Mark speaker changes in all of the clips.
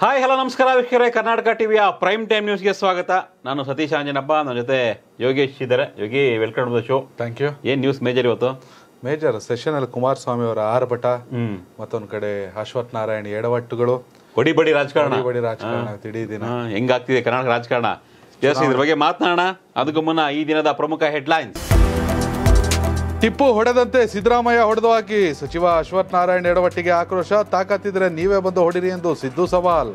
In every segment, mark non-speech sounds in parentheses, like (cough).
Speaker 1: hi hello ನಮಸ್ಕಾರ ವೀಕ್ಷಕರೇ ಕರ್ನಾಟಕ ಟಿವಿಯ ಪ್ರೈಮ್ ಟೈಮ್ ನ್ಯೂಸ್ಗೆ ಸ್ವಾಗತ ನಾನು ಸತೀಶ್ ಆಂಜನಪ್ಪ ನನ್ನ ಜೊತೆ ಯೋಗೇಶ್ ಇದ್ದಾರೆ Yogi welcome
Speaker 2: to the show thank you ಏನ್ ನ್ಯೂಸ್ ಮೇಜರ್ ಇವತ್ತು ಮೇಜರ್ ಸೆಷನ್ ಅಲ್ಲಿ ಕುಮಾರಸ್ವಾಮಿ ಅವರ ಆರ್ಭಟ ಮತ್ತೊಂದು ಕಡೆ ಅಶ್ವಥ್ ನಾರಾಯಣ ಎಡವಟ್ಟುಗಳು ಬಡಿ ಬಡಿ ರಾಜಕಾರಣ ಬಡಿ ರಾಜಕಾರಣ ದಿನ
Speaker 1: ಹೆಂಗಾಗ್ತಿದೆ ಕರ್ನಾಟಕ ರಾಜಕಾರಣ ಇದ್ರ ಬಗ್ಗೆ ಮಾತನಾಡೋಣ ಅದಕ್ಕೂ ಮುನ್ನ ಈ ದಿನದ ಪ್ರಮುಖ ಹೆಡ್ಲೈನ್ಸ್
Speaker 2: ಟಿಪ್ಪು ಹೊಡೆದಂತೆ ಸಿದ್ದರಾಮಯ್ಯ ಹೊಡೆದು ಹಾಕಿ ಸಚಿವ ಅಶ್ವಥ್ ನಾರಾಯಣ್ ಎಡವಟ್ಟಿಗೆ ಆಕ್ರೋಶ ತಾಕತ್ತಿದ್ರೆ ನೀವೇ ಬಂದು ಹೊಡಿರಿ ಎಂದು ಸಿದ್ದು ಸವಾಲ್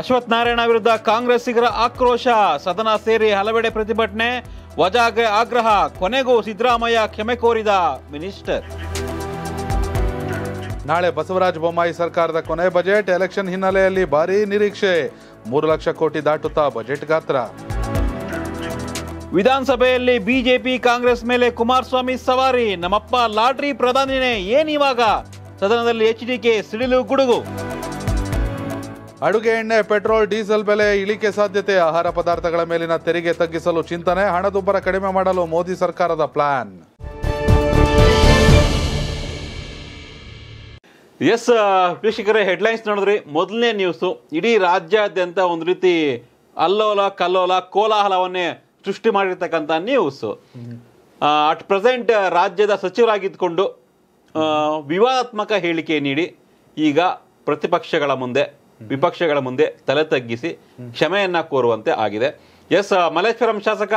Speaker 1: ಅಶ್ವಥ್ ನಾರಾಯಣ ವಿರುದ್ಧ ಕಾಂಗ್ರೆಸ್ಸಿಗರ ಆಕ್ರೋಶ ಸದನ ಸೇರಿ ಹಲವೆಡೆ ಪ್ರತಿಭಟನೆ ವಜಾಗೆ ಆಗ್ರಹ ಕೊನೆಗೂ ಸಿದ್ದರಾಮಯ್ಯ ಕ್ಷಮೆ ಕೋರಿದ ಮಿನಿಸ್ಟರ್
Speaker 2: ನಾಳೆ ಬಸವರಾಜ ಬೊಮ್ಮಾಯಿ ಸರ್ಕಾರದ ಕೊನೆ ಬಜೆಟ್ ಎಲೆಕ್ಷನ್ ಹಿನ್ನೆಲೆಯಲ್ಲಿ ಭಾರೀ ನಿರೀಕ್ಷೆ ಮೂರು ಲಕ್ಷ ಕೋಟಿ ದಾಟುತ್ತಾ ಬಜೆಟ್ ಗಾತ್ರ ವಿಧಾನಸಭೆಯಲ್ಲಿ ಬಿಜೆಪಿ ಕಾಂಗ್ರೆಸ್ ಮೇಲೆ ಕುಮಾರಸ್ವಾಮಿ ಸವಾರಿ ನಮ್ಮಪ್ಪ ಲಾಟ್ರಿ ಪ್ರಧಾನಿನೇ ಏನಿವಾಗ ಸದನದಲ್ಲಿ ಎಚ್ ಕೆ ಸಿಡಿಲು ಗುಡುಗು ಅಡುಗೆ ಎಣ್ಣೆ ಪೆಟ್ರೋಲ್ ಡೀಸೆಲ್ ಬೆಲೆ ಇಳಿಕೆ ಸಾಧ್ಯತೆ ಆಹಾರ ಪದಾರ್ಥಗಳ ಮೇಲಿನ ತೆರಿಗೆ ತಗ್ಗಿಸಲು ಚಿಂತನೆ ಹಣದುಬ್ಬರ ಕಡಿಮೆ ಮಾಡಲು ಮೋದಿ ಸರ್ಕಾರದ ಪ್ಲಾನ್
Speaker 1: ಎಸ್ ವೀಕ್ಷಕರೇ ಹೆಡ್ಲೈನ್ಸ್ ನೋಡಿದ್ರಿ ಮೊದಲನೇ ನ್ಯೂಸು ಇಡೀ ರಾಜ್ಯಾದ್ಯಂತ ಒಂದು ರೀತಿ ಅಲ್ಲೋಲ ಕಲ್ಲೋಲ ಕೋಲಾಹಲವನ್ನೇ ಸೃಷ್ಟಿ ಮಾಡಿರ್ತಕ್ಕಂಥ ನ್ಯೂಸ್ ಅಟ್ ಪ್ರೆಸೆಂಟ್ ರಾಜ್ಯದ ಸಚಿವರಾಗಿದ್ದುಕೊಂಡು ವಿವಾದಾತ್ಮಕ ಹೇಳಿಕೆ ನೀಡಿ ಈಗ ಪ್ರತಿಪಕ್ಷಗಳ ಮುಂದೆ ವಿಪಕ್ಷಗಳ ಮುಂದೆ ತಲೆ ತಗ್ಗಿಸಿ ಕ್ಷಮೆಯನ್ನ ಕೋರುವಂತೆ ಆಗಿದೆ ಎಸ್ ಮಲ್ಲೇಶ್ವರಂ ಶಾಸಕ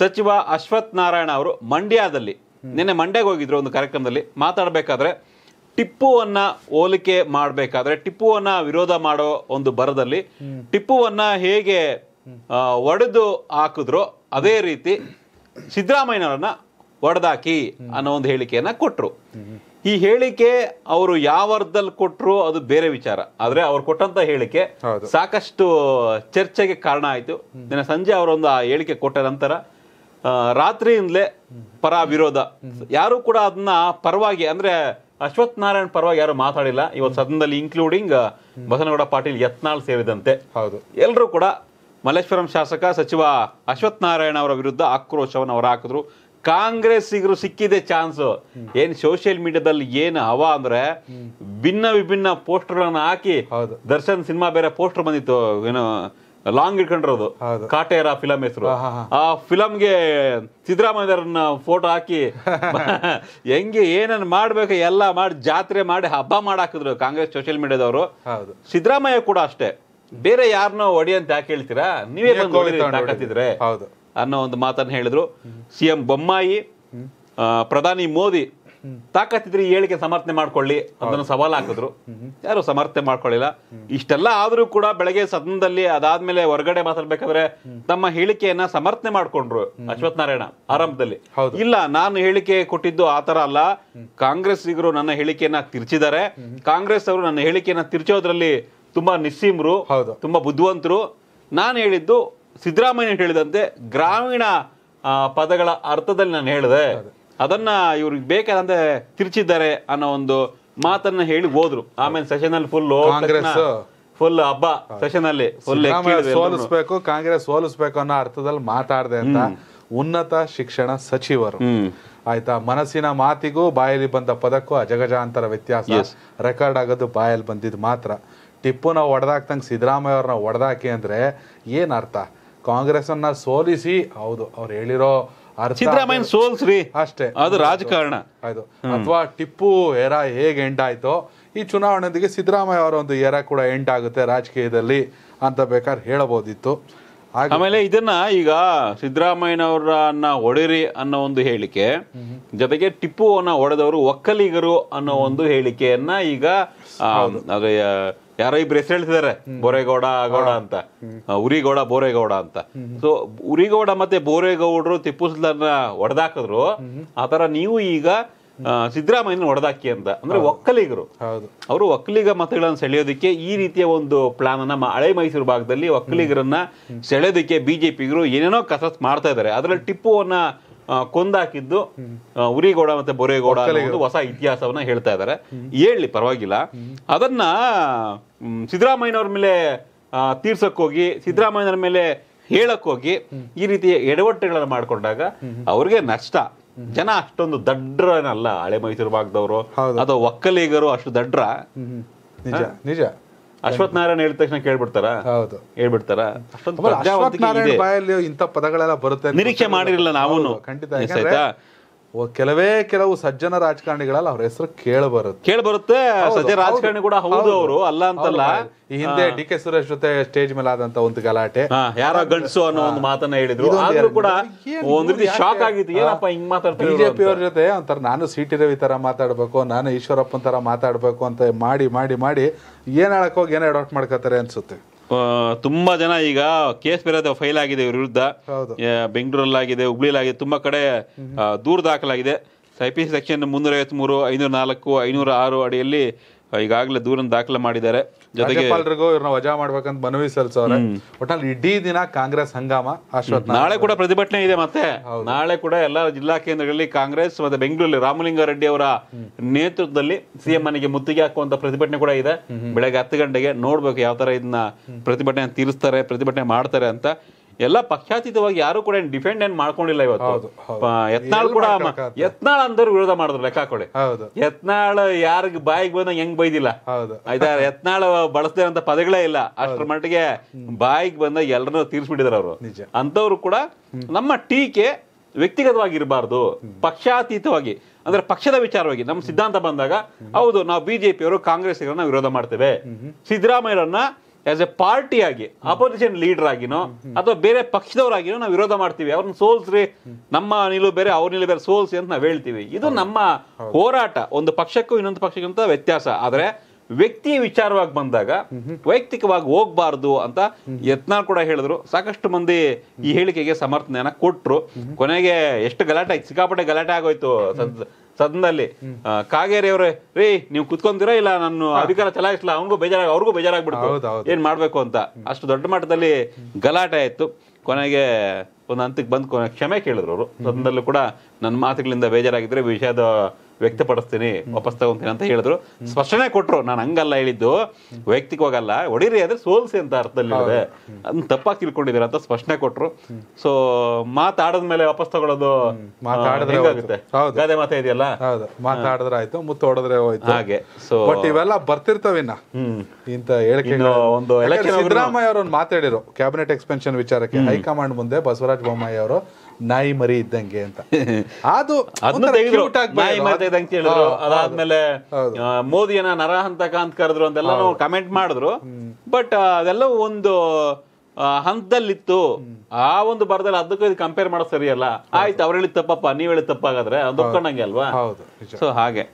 Speaker 1: ಸಚಿವ ಅಶ್ವಥ್ ನಾರಾಯಣ ಅವರು ಮಂಡ್ಯದಲ್ಲಿ ನಿನ್ನೆ ಮಂಡ್ಯಗೆ ಹೋಗಿದ್ರು ಒಂದು ಕಾರ್ಯಕ್ರಮದಲ್ಲಿ ಮಾತಾಡಬೇಕಾದ್ರೆ ಟಿಪ್ಪುವನ್ನ ಹೋಲಿಕೆ ಮಾಡಬೇಕಾದ್ರೆ ಟಿಪ್ಪುವನ್ನ ವಿರೋಧ ಮಾಡೋ ಒಂದು ಬರದಲ್ಲಿ ಟಿಪ್ಪುವನ್ನ ಹೇಗೆ ಒಡೆದು ಹಾಕಿದ್ರು ಅದೇ ರೀತಿ ಸಿದ್ದರಾಮಯ್ಯನವರನ್ನ ಒಡೆದಾಕಿ ಅನ್ನೋ ಒಂದು ಹೇಳಿಕೆಯನ್ನ ಕೊಟ್ಟರು ಈ ಹೇಳಿಕೆ ಅವರು ಯಾವ ಅರ್ಧದಲ್ಲಿ ಕೊಟ್ಟರು ಅದು ಬೇರೆ ವಿಚಾರ ಆದ್ರೆ ಅವ್ರು ಕೊಟ್ಟಂತ ಹೇಳಿಕೆ ಸಾಕಷ್ಟು ಚರ್ಚೆಗೆ ಕಾರಣ ಆಯಿತು ದಿನ ಸಂಜೆ ಅವರೊಂದು ಆ ಹೇಳಿಕೆ ಕೊಟ್ಟ ನಂತರ ರಾತ್ರಿಯಿಂದಲೇ ಪರ ವಿರೋಧ ಯಾರು ಕೂಡ ಅದನ್ನ ಪರವಾಗಿ ಅಂದ್ರೆ ಅಶ್ವಥ್ ನಾರಾಯಣ್ ಪರವಾಗಿ ಯಾರು ಮಾತಾಡಿಲ್ಲ ಇವತ್ತು ಸದನದಲ್ಲಿ ಇನ್ಕ್ಲೂಡಿಂಗ್ ಬಸನಗೌಡ ಪಾಟೀಲ್ ಯತ್ನಾಳ್ ಸೇರಿದಂತೆ ಹೌದು ಎಲ್ಲರೂ ಕೂಡ ಮಲ್ಲೇಶ್ವರಂ ಶಾಸಕ ಸಚಿವ ಅಶ್ವಥ್ ನಾರಾಯಣ ಅವರ ವಿರುದ್ಧ ಆಕ್ರೋಶವನ್ನು ಹಾಕಿದ್ರು ಕಾಂಗ್ರೆಸ್ಸಿಗರು ಸಿಕ್ಕಿದೆ ಚಾನ್ಸ್ ಏನ್ ಸೋಷಿಯಲ್ ಮೀಡಿಯಾದಲ್ಲಿ ಏನು ಹವ ಅಂದ್ರೆ ಭಿನ್ನ ವಿಭಿನ್ನ ಪೋಸ್ಟರ್ಗಳನ್ನು ಹಾಕಿ ದರ್ಶನ್ ಸಿನಿಮಾ ಬೇರೆ ಪೋಸ್ಟರ್ ಬಂದಿತ್ತು ಏನು ಲಾಂಗ್ ಇಟ್ಕೊಂಡಿರೋದು ಕಾಟೇರ ಫಿಲಂ ಹೆಸರು ಆ ಫಿಲಂಗೆ ಸಿದ್ದರಾಮಯ್ಯರನ್ನ ಫೋಟೋ ಹಾಕಿ (laughs) ಹೆಂಗೆ ಏನನ್ನ ಮಾಡ್ಬೇಕು ಎಲ್ಲ ಮಾಡಿ ಜಾತ್ರೆ ಮಾಡಿ ಹಬ್ಬ ಮಾಡಾಕಿದ್ರು ಕಾಂಗ್ರೆಸ್ ಸೋಷಿಯಲ್ ಮೀಡಿಯಾದವರು ಸಿದ್ದರಾಮಯ್ಯ ಕೂಡ ಅಷ್ಟೇ ಬೇರೆ ಯಾರನ್ನ ಒಡಿ ಅಂತ ಯಾಕೆ ಹೇಳ್ತೀರಾ ನೀವೇ ಬಂದ್ರೆ ಅನ್ನೋ ಒಂದು ಮಾತನ್ನ ಹೇಳಿದ್ರು ಸಿ ಎಂ ಬೊಮ್ಮಾಯಿ ಪ್ರಧಾನಿ ಮೋದಿ ತಾಕತ್ತಿದ್ರೆ ಹೇಳಿಕೆ ಸಮರ್ಥನೆ ಮಾಡ್ಕೊಳ್ಳಿ ಅದನ್ನು ಸವಾಲ್ ಹಾಕಿದ್ರು ಯಾರು ಸಮರ್ಥನೆ ಮಾಡ್ಕೊಳ್ಳಿಲ್ಲ ಇಷ್ಟೆಲ್ಲ ಆದ್ರೂ ಕೂಡ ಬೆಳಗ್ಗೆ ಸದನದಲ್ಲಿ ಅದಾದ್ಮೇಲೆ ಹೊರಗಡೆ ಮಾತಾಡ್ಬೇಕಾದ್ರೆ ತಮ್ಮ ಹೇಳಿಕೆಯನ್ನ ಸಮರ್ಥನೆ ಮಾಡ್ಕೊಂಡ್ರು ಅಶ್ವಥ್ ನಾರಾಯಣ ಆರಂಭದಲ್ಲಿ ಇಲ್ಲ ನಾನು ಹೇಳಿಕೆ ಕೊಟ್ಟಿದ್ದು ಆತರ ಅಲ್ಲ ಕಾಂಗ್ರೆಸ್ಸಿಗರು ನನ್ನ ಹೇಳಿಕೆಯನ್ನ ತಿರ್ಚಿದ್ದಾರೆ ಕಾಂಗ್ರೆಸ್ ಅವರು ನನ್ನ ಹೇಳಿಕೆಯನ್ನ ತಿರ್ಚೋದ್ರಲ್ಲಿ ತುಂಬಾ ಹೌದು ತುಂಬಾ ಬುದ್ಧಿವಂತರು ನಾನು ಹೇಳಿದ್ದು ಸಿದ್ದರಾಮಯ್ಯ ಹೇಳಿದಂತೆ ಗ್ರಾಮೀಣ ಪದಗಳ ಅರ್ಥದಲ್ಲಿ ನಾನು ಹೇಳಿದೆ ಅದನ್ನ ಇವ್ರಿಗೆ ಬೇಕಾದಂತೆ ತಿರ್ಚಿದ್ದಾರೆ ಅನ್ನೋ ಒಂದು ಮಾತನ್ನ ಹೇಳಿ ಹೋದ್ರು ಆಮೇಲೆ ಸೆಷನ್ ಅಲ್ಲಿ ಫುಲ್ ಫುಲ್ ಹಬ್ಬ ಸೆಷನ್ ಅಲ್ಲಿ ಫುಲ್ ಸೋಲಿಸ್ಬೇಕು
Speaker 2: ಕಾಂಗ್ರೆಸ್ ಸೋಲಿಸ್ಬೇಕು ಅನ್ನೋ ಅರ್ಥದಲ್ಲಿ ಮಾತಾಡದೆ ಅಂತ ಉನ್ನತ ಶಿಕ್ಷಣ ಸಚಿವರು ಆಯ್ತಾ ಮನಸ್ಸಿನ ಮಾತಿಗೂ ಬಾಯಲ್ಲಿ ಬಂದ ಪದಕ್ಕೂ ಅಜಗಜಾಂತರ ವ್ಯತ್ಯಾಸ ರೆಕಾರ್ಡ್ ಆಗೋದು ಬಾಯಲ್ಲಿ ಬಂದಿದ್ದು ಮಾತ್ರ ಟಿಪ್ಪುನ ಹೊಡೆದಾಕ್ದಂಗೆ ಸಿದ್ದರಾಮಯ್ಯ ಅವ್ರನ್ನ ಹೊಡೆದಾಕಿ ಅಂದರೆ ಏನು ಅರ್ಥ ಕಾಂಗ್ರೆಸ್ಸನ್ನು ಸೋಲಿಸಿ ಹೌದು ಅವ್ರು ಹೇಳಿರೋ ಸಿದ್ದರಾಮಯ್ಯ ಸೋಲ್ಸ್ರಿ ಅಷ್ಟೇ ಅದು ರಾಜಕಾರಣ ಆಯ್ತು ಅಥವಾ ಟಿಪ್ಪು ಏರಾ ಹೇಗೆ ಎಂಡಾಯ್ತೋ ಈ ಚುನಾವಣೆಯೊಂದಿಗೆ ಸಿದ್ದರಾಮಯ್ಯ ಅವರ ಒಂದು ಎರ ಕೂಡ ಆಗುತ್ತೆ ರಾಜಕೀಯದಲ್ಲಿ ಅಂತ ಬೇಕಾದ್ರೆ ಹೇಳಬಹುದಿತ್ತು
Speaker 1: ಆಮೇಲೆ ಇದನ್ನ ಈಗ ಸಿದ್ದರಾಮಯ್ಯನವರನ್ನ ಹೊಡೆರಿ ಅನ್ನೋ ಒಂದು ಹೇಳಿಕೆ ಜೊತೆಗೆ ಟಿಪ್ಪುವನ್ನ ಹೊಡೆದವರು ಒಕ್ಕಲಿಗರು ಅನ್ನೋ ಒಂದು ಹೇಳಿಕೆಯನ್ನ ಈಗ ಯಾರೋ ಇಬ್ರು ಹೆಸರು ಹೇಳ್ತಿದ್ದಾರೆ ಬೋರೇಗೌಡ ಗೌಡ ಅಂತ ಉರಿಗೌಡ ಬೋರೇಗೌಡ ಅಂತ ಸೊ ಉರಿಗೌಡ ಮತ್ತೆ ಬೋರೇಗೌಡರು ತಿಪ್ಪು ಸುಲ್ತಾನ್ನ ಒಡೆದಾಕಿದ್ರು ಆತರ ನೀವು ಈಗ ಸಿದ್ದರಾಮಯ್ಯನ ಒಡೆದಾಕಿ ಅಂತ ಅಂದ್ರೆ ಒಕ್ಕಲಿಗರು ಅವರು ಒಕ್ಕಲಿಗ ಮತಗಳನ್ನು ಸೆಳೆಯೋದಕ್ಕೆ ಈ ರೀತಿಯ ಒಂದು ಪ್ಲಾನ್ ಅನ್ನ ಹಳೆ ಮೈಸೂರು ಭಾಗದಲ್ಲಿ ಒಕ್ಕಲಿಗರನ್ನ ಸೆಳೆಯೋದಕ್ಕೆ ಬಿಜೆಪಿಗರು ಏನೇನೋ ಕಸರತ್ ಮಾಡ್ತಾ ಇದ್ದಾರೆ ಅದರಲ್ಲಿ ಟಿಪ್ಪುವನ್ನ ಕೊಂದಾಕಿದ್ದು ಉರಿಗೌಡ ಮತ್ತೆ ಬೊರೇಗೌಡ ಒಂದು ಹೊಸ ಇತಿಹಾಸವನ್ನ ಹೇಳ್ತಾ ಇದ್ದಾರೆ ಹೇಳಲಿ ಪರವಾಗಿಲ್ಲ ಅದನ್ನ ಸಿದ್ದರಾಮಯ್ಯನವ್ರ ಮೇಲೆ ತೀರ್ಸಕ್ಕೋಗಿ ಸಿದ್ದರಾಮಯ್ಯನವ್ರ ಮೇಲೆ ಹೇಳಕ್ಕೋಗಿ ಈ ರೀತಿಯ ಎಡವಟ್ಟುಗಳನ್ನ ಮಾಡಿಕೊಂಡಾಗ ಅವ್ರಿಗೆ ನಷ್ಟ ಜನ ಅಷ್ಟೊಂದು ದಡ್ರನಲ್ಲ ಹಳೆ ಮೈಸೂರು ಭಾಗದವರು ಅಥವಾ ಒಕ್ಕಲಿಗರು ಅಷ್ಟು ದಡ್ರ ನಿಜ ನಿಜ ಅಶ್ವಥ್ ನಾರಾಯಣ ಹೇಳಿದ ತಕ್ಷಣ ಕೇಳ್ಬಿಡ್ತಾರ
Speaker 2: ಹೌದು ಹೇಳ್ಬಿಡ್ತಾರ ಬಾಯಲ್ಲಿ ಇಂಥ ಪದಗಳೆಲ್ಲ ಬರುತ್ತೆ ನಿರೀಕ್ಷೆ ಮಾಡಿರಲಿಲ್ಲ ನಾವು ಖಂಡಿತ ಆಯ್ತಾ ಕೆಲವೇ ಕೆಲವು ಸಜ್ಜನ ರಾಜಕಾರಣಿಗಳಲ್ಲಿ ಅವ್ರ ಹೆಸರು ಕೇಳಬರುತ್ತೆ ಕೇಳಬರುತ್ತೆ ಸಜ್ಜನ ರಾಜಕಾರಣಿ ಕೂಡ ಹೌದು ಅವರು ಅಲ್ಲ ಅಂತಲ್ಲ ಈ ಹಿಂದೆ ಡಿ ಕೆ ಸುರೇಶ್ ಜೊತೆ ಸ್ಟೇಜ್ ಮೇಲೆ ಆದಂತ ಒಂದು ಗಲಾಟೆ ಯಾರ ಗಂಡಸು ಅನ್ನೋ ಒಂದು ಮಾತನ್ನ ಹೇಳಿದ್ರು ಆದ್ರೂ ಕೂಡ ಒಂದ್ ರೀತಿ ಶಾಕ್ ಆಗಿತ್ತು ಏನಪ್ಪ
Speaker 1: ಹಿಂಗ್ ಮಾತಾಡ್ತಾರೆ ಬಿಜೆಪಿ ಅವ್ರ
Speaker 2: ಜೊತೆ ಒಂಥರ ನಾನು ಸಿಟಿ ರವಿ ತರ ಮಾತಾಡ್ಬೇಕು ನಾನು ಈಶ್ವರಪ್ಪನ ತರ ಮಾತಾಡ್ಬೇಕು ಅಂತ ಮಾಡಿ ಮಾಡಿ ಮಾಡಿ ಏನ್ ಹೇಳಕ್ ಹೋಗಿ ಏನ್ ಅಡಾಪ್ಟ್ ಮಾಡ್ಕೋತಾರೆ ಅನ್ಸುತ್ತೆ
Speaker 1: ತುಂಬಾ ಜನ ಈಗ ಕೇಸ್ ಬೇರೆ ಫೈಲ್ ಆಗಿದೆ ಇವ್ರ ವಿರುದ್ಧ ಬೆಂಗಳೂರಲ್ಲಾಗಿದೆ ಹುಬ್ಳಿಲಾಗಿದೆ ತುಂಬಾ ಕಡೆ ದೂರು ದಾಖಲಾಗಿದೆ ಐ ಸೆಕ್ಷನ್ ಮುನ್ನೂರ ಐವತ್ಮೂರು ಐನೂರ ನಾಲ್ಕು ಐನೂರ ಆರು ಅಡಿಯಲ್ಲಿ ಈಗಾಗಲೇ ದೂರನ್ನು ದಾಖಲೆ ಮಾಡಿದ್ದಾರೆ ಜೊತೆಗೆ
Speaker 2: ಇವ್ರನ್ನ ವಜಾ ಮಾಡ್ಬೇಕಂತ ಮನವಿ ಸಲ್ಲಿಸೋರೆ ಒಟ್ಟಲ್ಲಿ ಇಡೀ ದಿನ ಕಾಂಗ್ರೆಸ್ ಹಂಗಾಮ ಅಶ್ವತ್ ನಾಳೆ
Speaker 1: ಕೂಡ ಪ್ರತಿಭಟನೆ ಇದೆ ಮತ್ತೆ ನಾಳೆ ಕೂಡ ಎಲ್ಲ ಜಿಲ್ಲಾ ಕೇಂದ್ರಗಳಲ್ಲಿ ಕಾಂಗ್ರೆಸ್ ಮತ್ತೆ ಬೆಂಗಳೂರಲ್ಲಿ ರಾಮಲಿಂಗಾರೆಡ್ಡಿ ಅವರ ನೇತೃತ್ವದಲ್ಲಿ ಸಿಎಂ ಮನೆಗೆ ಮುತ್ತಿಗೆ ಹಾಕುವಂತ ಪ್ರತಿಭಟನೆ ಕೂಡ ಇದೆ ಬೆಳಗ್ಗೆ ಹತ್ತು ಗಂಟೆಗೆ ನೋಡ್ಬೇಕು ಯಾವ ತರ ಇದನ್ನ ಪ್ರತಿಭಟನೆ ತೀರಿಸ್ತಾರೆ ಪ್ರತಿಭಟನೆ ಮಾಡ್ತಾರೆ ಅಂತ ಎಲ್ಲ ಪಕ್ಷಾತೀತವಾಗಿ ಯಾರು ಕೂಡ ಡಿಫೆಂಡ್ ಏನ್ ಮಾಡ್ಕೊಂಡಿಲ್ಲ ಇವತ್ತು ಯತ್ನಾಳ್ ಕೂಡ ಯತ್ನಾಳ್ ಅಂದ್ರೆ ವಿರೋಧ ಮಾಡಿದ್ರು ಲೆಕ್ಕ ಹಾಕೊಳ್ಳಿ ಯತ್ನಾಳ್ ಯಾರಿಗೆ ಬಾಯಿಗೆ ಬಂದಾಗ ಹೆಂಗ್ ಬೈದಿಲ್ಲ ಆಯ್ತಾ ಯತ್ನಾಳ್ ಬಳಸದೇ ಅಂತ ಪದಗಳೇ ಇಲ್ಲ ಅಷ್ಟರ ಮಟ್ಟಿಗೆ ಬಾಯಿಗೆ ಬಂದ ಎಲ್ಲರನ್ನ ತೀರ್ಸ್ಬಿಟ್ಟಿದಾರೆ ಅವರು ಅಂತವ್ರು ಕೂಡ ನಮ್ಮ ಟೀಕೆ ವ್ಯಕ್ತಿಗತವಾಗಿರಬಾರ್ದು ಪಕ್ಷಾತೀತವಾಗಿ ಅಂದ್ರೆ ಪಕ್ಷದ ವಿಚಾರವಾಗಿ ನಮ್ಮ ಸಿದ್ಧಾಂತ ಬಂದಾಗ ಹೌದು ನಾವು ಬಿಜೆಪಿಯವರು ಕಾಂಗ್ರೆಸ್ ವಿರೋಧ ಮಾಡ್ತೇವೆ ಸಿದ್ದರಾಮಯ್ಯರನ್ನ ಆಸ್ ಎ ಪಾರ್ಟಿಯಾಗಿ ಅಪೋಸಿಷನ್ ಲೀಡರ್ ಆಗಿನೋ ಅಥವಾ ಬೇರೆ ಪಕ್ಷದವರಾಗಿನೋ ನಾವು ವಿರೋಧ ಮಾಡ್ತೀವಿ ಅವ್ರನ್ನ ಸೋಲ್ಸ್ರಿ ನಮ್ಮ ನಿಲು ಬೇರೆ ಅವ್ರ ನಿಲು ಬೇರೆ ಸೋಲ್ಸಿ ಅಂತ ನಾವು ಹೇಳ್ತೀವಿ ಇದು ನಮ್ಮ ಹೋರಾಟ ಒಂದು ಪಕ್ಷಕ್ಕೂ ಇನ್ನೊಂದು ಪಕ್ಷಕ್ಕಿಂತ ವ್ಯತ್ಯಾಸ ಆದರೆ ವ್ಯಕ್ತಿಯ ವಿಚಾರವಾಗಿ ಬಂದಾಗ ವೈಯಕ್ತಿಕವಾಗಿ ಹೋಗ್ಬಾರ್ದು ಅಂತ ಯತ್ನ ಕೂಡ ಹೇಳಿದ್ರು ಸಾಕಷ್ಟು ಮಂದಿ ಈ ಹೇಳಿಕೆಗೆ ಸಮರ್ಥನೆಯನ್ನ ಕೊಟ್ರು ಕೊನೆಗೆ ಎಷ್ಟು ಗಲಾಟೆ ಸಿಕ್ಕಾಪಟ್ಟೆ ಗಲಾಟೆ ಆಗೋಯ್ತು ಸದನದಲ್ಲಿ ಕಾಗೇರಿ ಅವರೇ ರೀ ನೀವು ಕುತ್ಕೊಂತೀರಾ ಇಲ್ಲ ನಾನು ಅಧಿಕಾರ ಚಲಾಯಿಸಲ ಅವನಿಗೂ ಬೇಜಾರಾಗ ಅವ್ರಿಗೂ ಬೇಜಾರಾಗ್ಬಿಡ್ತು ಏನ್ ಮಾಡ್ಬೇಕು ಅಂತ ಅಷ್ಟು ದೊಡ್ಡ ಮಟ್ಟದಲ್ಲಿ ಗಲಾಟೆ ಆಯ್ತು ಕೊನೆಗೆ ಒಂದು ಹಂತಕ್ಕೆ ಬಂದು ಕ್ಷಮೆ ಕೇಳಿದ್ರು ಅವರು ಸದನದಲ್ಲೂ ಕೂಡ ನನ್ನ ಮಾತುಗಳಿಂದ ಬೇಜಾರಾಗಿದ್ರೆ ವಿಷಯದ ವ್ಯಕ್ತಪಡಿಸ್ತೀನಿ ವಾಪಸ್ ತಗೊಂತೀನಿ ಅಂತ ಹೇಳಿದ್ರು ಸ್ಪಷ್ಟನೆ ಕೊಟ್ರು ನಾನು ಹಂಗಲ್ಲ ಹೇಳಿದ್ದು ಹೋಗಲ್ಲ ಹೊಡಿರಿ ಅಂದ್ರೆ ಸೋಲ್ಸಿ ಅಂತ ಅರ್ಥದಲ್ಲಿ ಅದನ್ನ ತಪ್ಪಾಗಿ ತಿಳ್ಕೊಂಡಿದ್ದೀರ ಅಂತ ಸ್ಪಷ್ಟನೆ ಕೊಟ್ರು ಸೊ ಮಾತಾಡದ ಮೇಲೆ ವಾಪಸ್ ತಗೊಳ್ಳೋದು
Speaker 2: ಮಾತಾಡಿದ್ರೆ ಗಾದೆ ಮಾತಾ ಇದೆಯಲ್ಲ ಮಾತಾಡಿದ್ರೆ ಆಯ್ತು ಮುತ್ತೋಡಿದ್ರೆ ಹೋಯ್ತು ಹಾಗೆ ಸೊ ಬಟ್ ಇವೆಲ್ಲ ಇನ್ನ ಇಂತ ಹೇಳಿಕೆ ಒಂದು ಸಿದ್ದರಾಮಯ್ಯ ಅವರು ಮಾತಾಡಿರೋ ಕ್ಯಾಬಿನೆಟ್ ಎಕ್ಸ್ಪೆನ್ಷನ್ ವಿಚಾರಕ್ಕೆ ಹೈಕಮಾಂಡ್ ಮುಂದೆ ಬಸವರಾಜ ಬೊಮ್ಮಾಯಿ ಅವರು ನಾಯಿ ಮರಿ ಇದ್ದಂಗೆ ಅಂತ ಅದು (laughs) ನಾಯಿ ಮರಿ ಇದ್ದಂಗೆ ಹೇಳಿದ್ರು ಅದಾದ್ಮೇಲೆ
Speaker 1: ಮೋದಿಯನ್ನ ನರಹಂತಕ ಅಂತ ಕರೆದ್ರು ಅಂತೆಲ್ಲ ಕಮೆಂಟ್ ಮಾಡಿದ್ರು ಬಟ್ ಅದೆಲ್ಲ ಒಂದು ಹಂತದಲ್ಲಿತ್ತು ಆ ಒಂದು ಬರದಲ್ಲಿ ಅದಕ್ಕೂ ಇದು ಕಂಪೇರ್ ಮಾಡೋದು ಸರಿಯಲ್ಲ ಆಯ್ತು ಅವ್ರು ಹೇಳಿದ ತಪ್ಪಪ್ಪ ನೀವ್ ಹೇಳಿದ ತಪ್ಪಾಗಾದ್ರೆ ಅದು ಅಲ್ವಾ ಸೊ ಹಾಗೆ